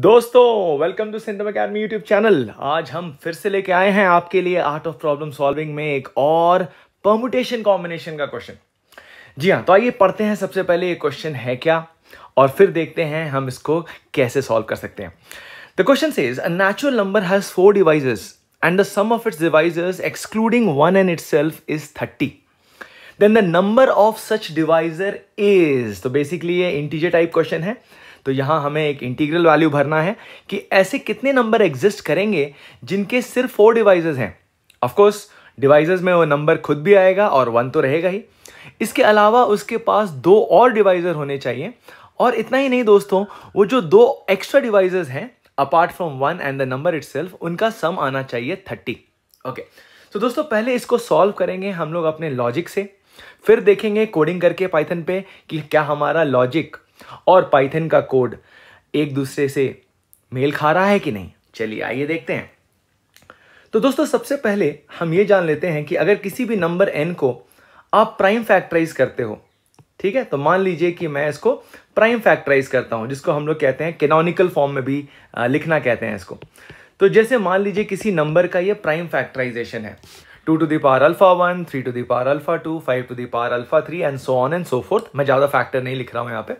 दोस्तों welcome to Singham academy YouTube channel आज हम फिर से लेके आए हैं आपके लिए आर्ट ऑफ प्रॉब्लम सॉल्विंग में एक और परमुटेशन कॉम्बिनेशन का क्वेश्चन जी हाँ तो आइए पढ़ते हैं सबसे पहले ये क्वेश्चन है क्या और फिर देखते हैं हम इसको कैसे सॉल्व कर सकते हैं the question says a natural number has four divisors and the sum of its divisors excluding one and it is thirty then the number of such divisor is तो बेसिकली ये इंटीजर टाइप क्वेश्चन है तो यहाँ हमें एक integral value भरना है कि ऐसे कितने नंबर एग्जिस्ट करेंगे जिनके सिर्फ फोर डिवाइजेज हैं ऑफकोर्स डिवाइजेज में वो नंबर खुद भी आएगा और वन तो रहेगा ही इसके अलावा उसके पास दो और डिवाइजर होने चाहिए और इतना ही नहीं दोस्तों वो जो दो एक्स्ट्रा डिवाइजेज हैं apart from one and the number it उनका सम आना चाहिए थर्टी ओके तो दोस्तों पहले इसको सॉल्व करेंगे हम लोग अपने लॉजिक से फिर देखेंगे कोडिंग करके पाइथन पे कि क्या हमारा लॉजिक और पाइथन का कोड एक दूसरे से मेल खा रहा है कि नहीं चलिए आइए देखते हैं तो दोस्तों सबसे पहले हम ये जान लेते हैं कि अगर किसी भी नंबर एन को आप प्राइम फैक्टराइज करते हो ठीक है तो मान लीजिए कि मैं इसको प्राइम फैक्टराइज करता हूं जिसको हम लोग कहते हैं केनोनिकल फॉर्म में भी लिखना कहते हैं इसको तो जैसे मान लीजिए किसी नंबर का ये प्राइम फैक्टराइजेशन है two to the power alpha one three to the power alpha two five to the power alpha three and so on and so forth मैं ज़्यादा फैक्टर नहीं लिख रहा हूँ यहाँ पे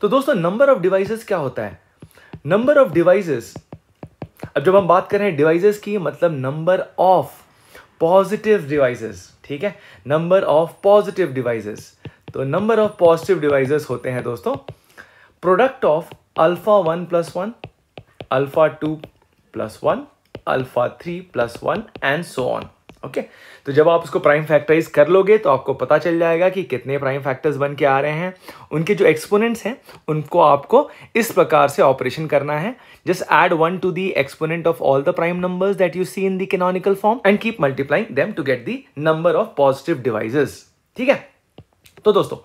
तो दोस्तों नंबर ऑफ डिवाइसेस क्या होता है नंबर ऑफ डिवाइसेस अब जब हम बात कर रहे हैं डिवाइसेस की मतलब नंबर ऑफ पॉजिटिव डिवाइसेस ठीक है नंबर ऑफ पॉजिटिव डिवाइसेस तो नंबर ऑफ पॉजिटिव डिवाइसेस होते हैं दोस्तों product of alpha one plus one alpha two plus one alpha three plus one and so on okay तो जब आप उसको प्राइम फैक्टराइज कर लोगे तो आपको पता चल जाएगा कि कितने प्राइम फैक्टर्स बन के आ रहे हैं उनके जो एक्सपोनेंट्स हैं उनको आपको इस प्रकार से ऑपरेशन करना है just add one to the exponent of all the prime numbers that you see in the canonical form and keep multiplying them to get the number of positive divisors ठीक है तो दोस्तों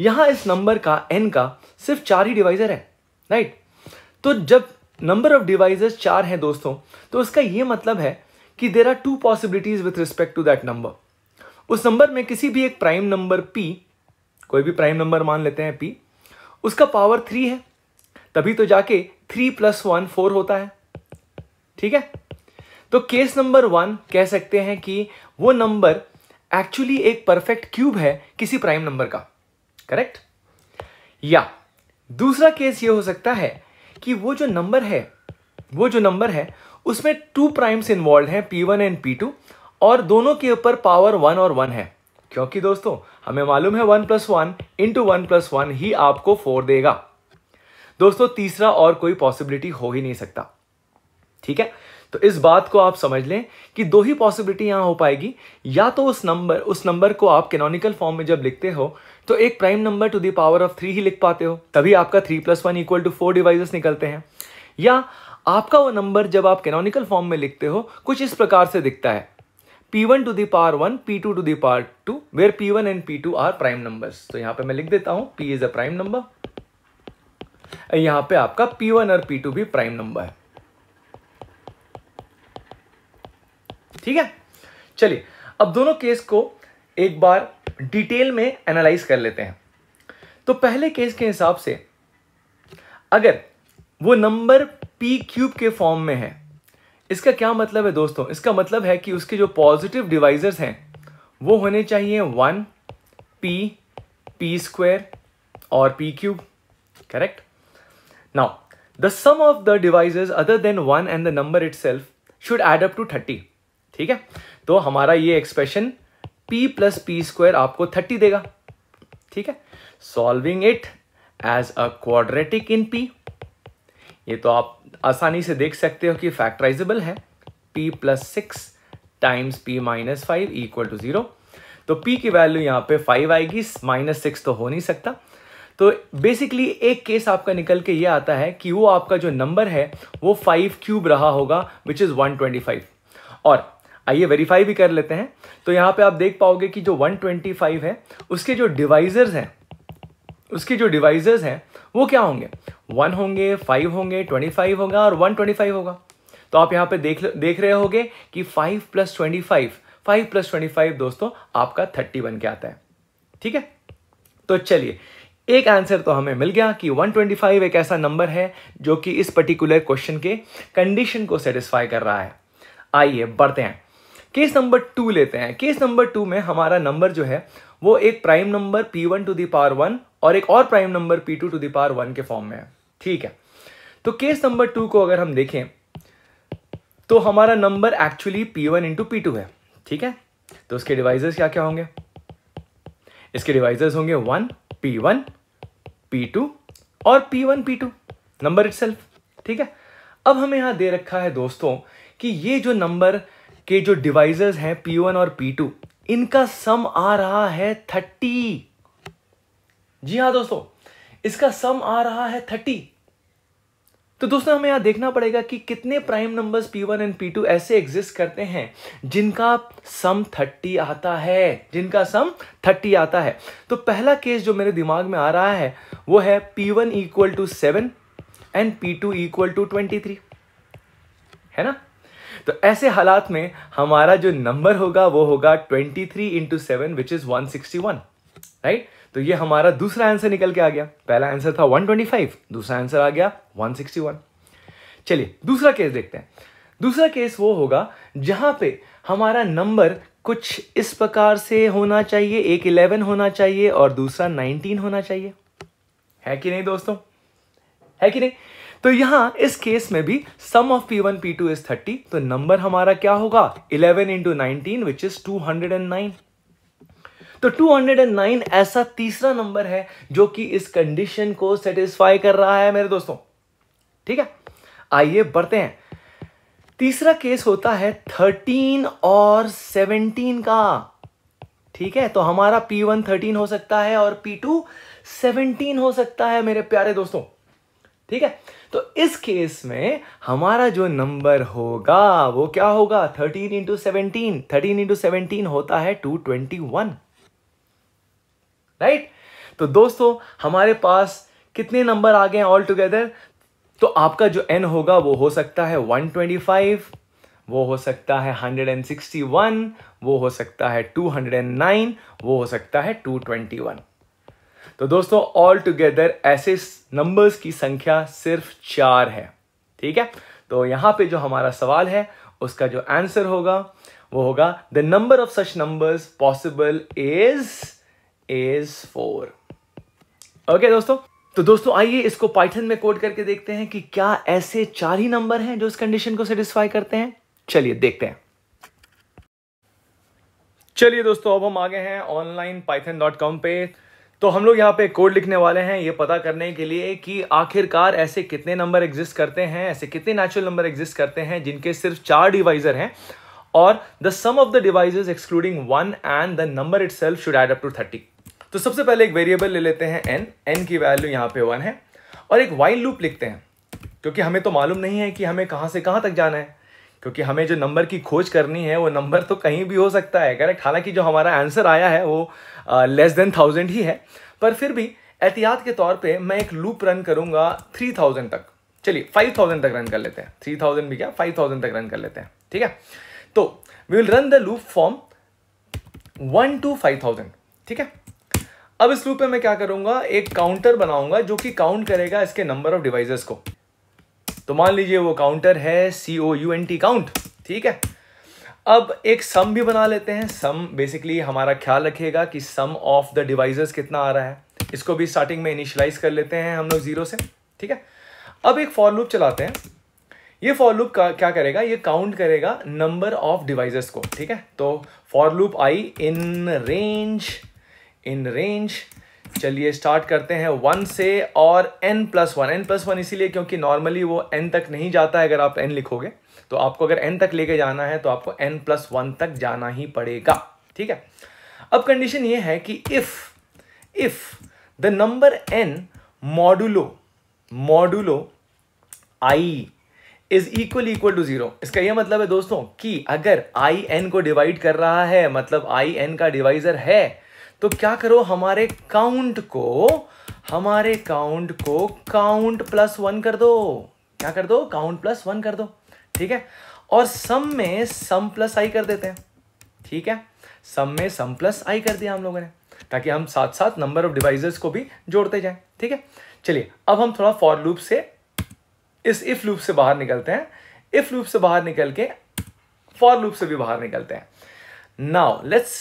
यहां इस नंबर का N का सिर्फ चार ही डिवाइजर है राइट right? तो जब नंबर ऑफ डिवाइजर्स चार हैं दोस्तों तो उसका ये मतलब है कि there are two possibilities with respect to that number उस नंबर में किसी भी एक प्राइम नंबर पी कोई भी प्राइम नंबर मान लेते हैं पी उसका पावर थ्री है तभी तो जाके थ्री प्लस वन फोर होता है ठीक है तो केस नंबर वन कह सकते हैं कि वो नंबर एक्चुअली एक परफेक्ट क्यूब है किसी प्राइम नंबर का करेक्ट या दूसरा केस ये हो सकता है कि वो जो नंबर है वो जो नंबर है उसमें टू प्राइम्स इन्वॉल्व हैं P one and P two और दोनों के ऊपर पावर वन और वन है क्योंकि दोस्तों हमें मालूम है one plus one into one plus one ही आपको फोर देगा दोस्तों तीसरा और कोई पॉसिबिलिटी हो ही नहीं सकता ठीक है तो इस बात को आप समझ लें कि दो ही पॉसिबिलिटी यहां हो पाएगी या तो उस नंबर उस नंबर को आप कैनोनिकल फॉर्म में जब लिखते हो तो एक prime number to the power of three ही लिख पाते हो तभी आपका three plus one equal to four divisors निकलते हैं या आपका वो नंबर जब आप कैनोनिकल फॉर्म में लिखते हो कुछ इस प्रकार से दिखता है P one to the power one P two to the power two where P one and P two are prime number तो यहां पे मैं लिख देता हूं P is a prime number यहां पे आपका पी वन और पी टू भी प्राइम नंबर है ठीक है चलिए अब दोनों केस को एक बार डिटेल में एनालाइज कर लेते हैं तो पहले केस के हिसाब से अगर वो नंबर पी क्यूब के फॉर्म में है इसका क्या मतलब है दोस्तों इसका मतलब है कि उसके जो पॉजिटिव डिवाइजर्स हैं वो होने चाहिए वन पी पी स्क्वायर और P cube correct now the sum of the divisors other than one and the number itself should add up to thirty ठीक है तो हमारा ये expression p plus P square आपको 30 देगा ठीक है solving it as a quadratic in p ये तो आप आसानी से देख सकते हो कि फैक्टराइजेबल है p plus six times P minus five equal to zero तो p की वैल्यू यहाँ पे फाइव आएगी माइनस सिक्स तो हो नहीं सकता तो बेसिकली एक केस आपका निकल के ये आता है कि वो आपका जो नंबर है वो फाइव क्यूब रहा होगा which is one twenty five और आइए वेरीफाई भी कर लेते हैं तो यहाँ पे आप देख पाओगे कि जो 125 है उसके जो डिवाइजर्स हैं उसके जो डिवाइजर्स हैं वो क्या होंगे वन होंगे फाइव होंगे ट्वेंटी फाइव होगा और वन ट्वेंटी फाइव होगा तो आप यहाँ पे देख देख रहे होंगे कि five plus twenty five five plus twenty five दोस्तों आपका थर्टी बन के आता है ठीक है तो चलिए एक आंसर तो हमें मिल गया कि 125 एक ऐसा नंबर है जो कि इस पर्टिकुलर क्वेश्चन के कंडीशन को सेटिस्फाई कर रहा है आइए बढ़ते हैं केस नंबर टू लेते हैं केस नंबर टू में हमारा नंबर जो है वो एक prime number p1 one to the power one और एक और prime number P two to the power one के फॉर्म में है ठीक है तो केस नंबर टू को अगर हम देखें तो हमारा number actually P one into P two है ठीक है तो उसके डिवाइजर्स क्या क्या होंगे इसके डिवाइजर्स होंगे one P one P two और P one P two number it ठीक है अब हमें यहां दे रखा है दोस्तों कि ये जो नंबर के जो डिवाइजर्स हैं पी वन और पी टू इनका सम आ रहा है थर्टी जी हाँ दोस्तों इसका सम आ रहा है थर्टी तो दोस्तों हमें यहां देखना पड़ेगा कि कितने prime numbers P1 and P2 ऐसे एग्जिस्ट करते हैं जिनका सम 30 आता है जिनका सम 30 आता है तो पहला केस जो मेरे दिमाग में आ रहा है वो है P1 one equal to seven and P two equal to twenty three है ना तो ऐसे हालात में हमारा जो नंबर होगा वो होगा twenty three into seven which is one sixty one right तो ये हमारा दूसरा आंसर निकल के आ गया पहला आंसर था 125 दूसरा आंसर आ गया 161 चलिए दूसरा केस देखते हैं दूसरा केस वो होगा जहां पे हमारा नंबर कुछ इस प्रकार से होना चाहिए एक 11 होना चाहिए और दूसरा 19 होना चाहिए है कि नहीं दोस्तों है कि नहीं तो यहां इस केस में भी sum of P one P two is thirty तो नंबर हमारा क्या होगा eleven into nineteen which is two hundred and nine तो 209 ऐसा तीसरा नंबर है जो कि इस कंडीशन को सेटिस्फाई कर रहा है मेरे दोस्तों ठीक है आइए बढ़ते हैं तीसरा केस होता है 13 और 17 का ठीक है तो हमारा P1 13 हो सकता है और P2 17 हो सकता है मेरे प्यारे दोस्तों ठीक है तो इस केस में हमारा जो नंबर होगा वो क्या होगा 13 into seventeen thirteen into seventeen होता है 221 राइट तो दोस्तों हमारे पास कितने नंबर आ गए ऑल टुगेदर तो आपका जो एन होगा वो हो सकता है 125 वो हो सकता है 161 वो हो सकता है 209 वो हो सकता है 221 तो दोस्तों ऑल टुगेदर ऐसे नंबर्स की संख्या सिर्फ चार है ठीक है तो यहां पे जो हमारा सवाल है उसका जो आंसर होगा वो होगा the number of such numbers possible is is four okay दोस्तों तो दोस्तों आइए इसको पाइथन में कोड करके देखते हैं कि क्या ऐसे चार ही नंबर हैं जो इस कंडीशन को सेटिस्फाई करते हैं चलिए देखते हैं चलिए दोस्तों अब हम आ गए हैं ऑनलाइन पाइथन डॉट कॉम पे तो हम लोग यहाँ पे कोड लिखने वाले हैं ये पता करने के लिए कि आखिरकार ऐसे कितने नंबर एग्जिस्ट करते हैं ऐसे कितने नेचुरल नंबर एग्जिस्ट करते हैं जिनके सिर्फ चार डिवाइजर हैं और the sum of the divisors excluding one and the number itself should add up to thirty तो सबसे पहले एक वेरिएबल ले लेते हैं एन एन की वैल्यू यहाँ पे वन है और एक वाइल लूप लिखते हैं क्योंकि हमें तो मालूम नहीं है कि हमें कहाँ से कहाँ तक जाना है क्योंकि हमें जो नंबर की खोज करनी है वो नंबर तो कहीं भी हो सकता है करेक्ट हालांकि जो हमारा आंसर आया है वो लेस देन थाउजेंड ही है पर फिर भी एहतियात के तौर पे मैं एक लूप रन करूंगा थ्री थाउजेंड तक चलिए फाइव थाउजेंड तक रन कर लेते हैं थ्री थाउजेंड भी क्या फाइव थाउजेंड तक रन कर लेते हैं ठीक है तो we will run the loop from one to five thousand ठीक है अब इस लूप में मैं क्या करूंगा एक काउंटर बनाऊंगा जो कि काउंट करेगा इसके नंबर ऑफ डिवाइसेस को तो मान लीजिए वो काउंटर है C O U N T count ठीक है अब एक सम भी बना लेते हैं सम बेसिकली हमारा ख्याल रखेगा कि सम ऑफ द डिवाइसेस कितना आ रहा है इसको भी स्टार्टिंग में इनिशलाइज कर लेते हैं हम लोग जीरो से ठीक है अब एक फॉर लूप चलाते हैं ये फॉर लूप का क्या करेगा ये काउंट करेगा नंबर ऑफ डिवाइसेस को ठीक है तो for loop i in range in range चलिए स्टार्ट करते हैं वन से और n plus one n plus one इसीलिए क्योंकि नॉर्मली वो एन तक नहीं जाता है अगर आप एन लिखोगे तो आपको अगर एन तक लेके जाना है तो आपको एन प्लस वन तक जाना ही पड़ेगा ठीक है अब कंडीशन ये है कि if if the number n modulo modulo i is equal equal to zero इसका यह मतलब है दोस्तों कि अगर आई एन को डिवाइड कर रहा है मतलब आई एन का डिवाइजर है तो क्या करो हमारे काउंट को हमारे काउंट को काउंट प्लस वन कर दो क्या कर दो काउंट प्लस वन कर दो ठीक है और सम में सम प्लस आई कर देते हैं ठीक है सम में सम प्लस आई कर दिया हम लोगों ने ताकि हम साथ साथ नंबर ऑफ डिवाइसेस को भी जोड़ते जाएं ठीक है चलिए अब हम थोड़ा फॉर लूप से इस इफ लूप से बाहर निकलते हैं इफ लूप से बाहर निकल के फॉर लूप से भी बाहर निकलते हैं now let's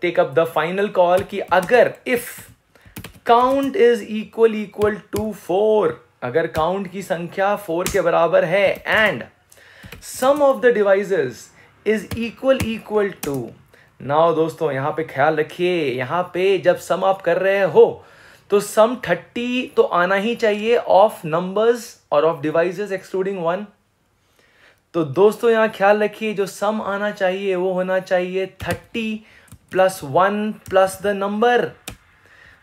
take up the final call कि अगर if count is equal equal to four अगर काउंट की संख्या फोर के बराबर है and sum of the divisors is equal equal to now दोस्तों यहां पे ख्याल रखिए यहां पे जब सम आप कर रहे हो तो सम थर्टी तो आना ही चाहिए ऑफ नंबर्स और ऑफ डिवाइसेस एक्सक्लूडिंग वन तो दोस्तों यहां ख्याल रखिए जो सम आना चाहिए वो होना चाहिए thirty plus one plus the number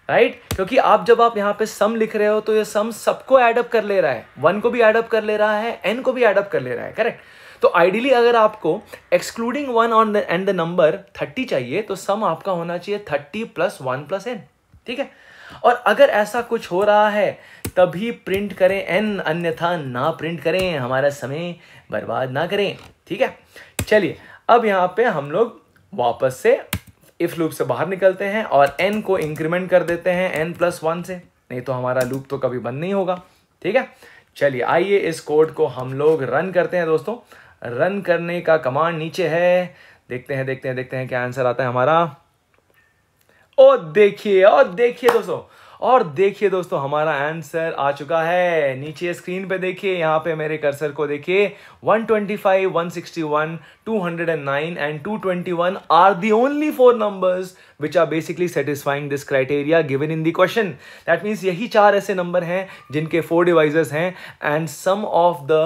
right क्योंकि आप जब आप यहां पे सम लिख रहे हो तो ये सम सबको एडअप कर ले रहा है वन को भी एडअप कर ले रहा है एन को भी एडअप कर ले रहा है करेक्ट तो आइडियली अगर आपको excluding one on the end the number thirty चाहिए तो सम आपका होना चाहिए थर्टी प्लस वन प्लस एन ठीक है और अगर ऐसा कुछ हो रहा है तभी प्रिंट करें एन अन्यथा ना प्रिंट करें हमारा समय बर्बाद ना करें ठीक है चलिए अब यहाँ पे हम लोग वापस से इफ लूप से बाहर निकलते हैं और एन को इंक्रीमेंट कर देते हैं एन प्लस वन से नहीं तो हमारा लूप तो कभी बंद नहीं होगा ठीक है चलिए आइए इस कोड को हम लोग रन करते हैं दोस्तों रन करने का कमांड नीचे है देखते हैं देखते हैं देखते हैं क्या आंसर आता है हमारा ओ देखिए और देखिए दोस्तों और देखिए दोस्तों हमारा आंसर आ चुका है नीचे स्क्रीन पे देखिए यहाँ पे मेरे कर्सर को देखिए 125, 161, 209 and 221 are the only four numbers which are basically satisfying this criteria given in the question that means यही चार ऐसे नंबर हैं जिनके फोर डिवाइजर्स हैं and sum of the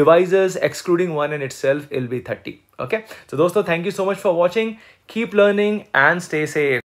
divisors excluding one and itself will be thirty okay तो दोस्तों thank you so much for watching keep learning and stay safe